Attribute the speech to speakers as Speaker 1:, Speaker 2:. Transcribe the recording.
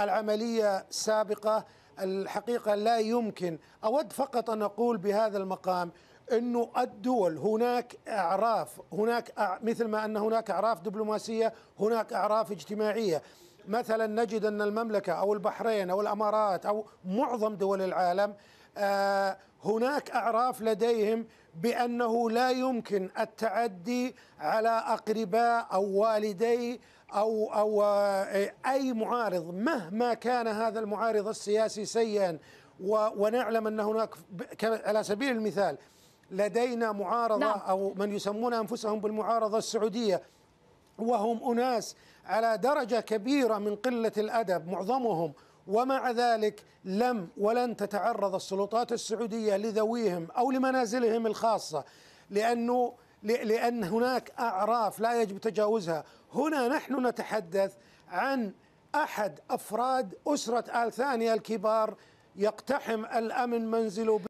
Speaker 1: العملية السابقة الحقيقة لا يمكن أود فقط أن أقول بهذا المقام أنه الدول هناك أعراف هناك مثل ما أن هناك أعراف دبلوماسية هناك أعراف اجتماعية مثلا نجد أن المملكة أو البحرين أو الأمارات أو معظم دول العالم آه هناك اعراف لديهم بانه لا يمكن التعدي على اقرباء او والدي او او آه، اي معارض مهما كان هذا المعارض السياسي سيئا ونعلم ان هناك على سبيل المثال لدينا معارضه نعم. او من يسمون انفسهم بالمعارضه السعوديه وهم اناس على درجه كبيره من قله الادب معظمهم ومع ذلك لم ولن تتعرض السلطات السعوديه لذويهم او لمنازلهم الخاصه لانه لان هناك اعراف لا يجب تجاوزها، هنا نحن نتحدث عن احد افراد اسره ال ثانيه الكبار يقتحم الامن منزله